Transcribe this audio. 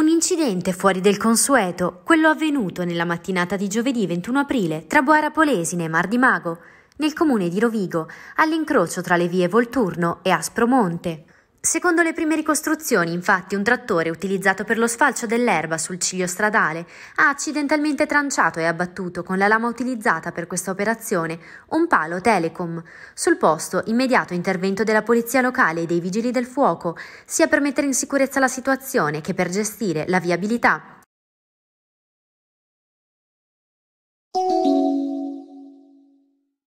Un incidente fuori del consueto, quello avvenuto nella mattinata di giovedì 21 aprile tra Boara Polesine e Mar di Mago, nel comune di Rovigo, all'incrocio tra le vie Volturno e Aspromonte. Secondo le prime ricostruzioni, infatti, un trattore utilizzato per lo sfalcio dell'erba sul ciglio stradale ha accidentalmente tranciato e abbattuto con la lama utilizzata per questa operazione un palo telecom. Sul posto, immediato intervento della polizia locale e dei vigili del fuoco, sia per mettere in sicurezza la situazione che per gestire la viabilità.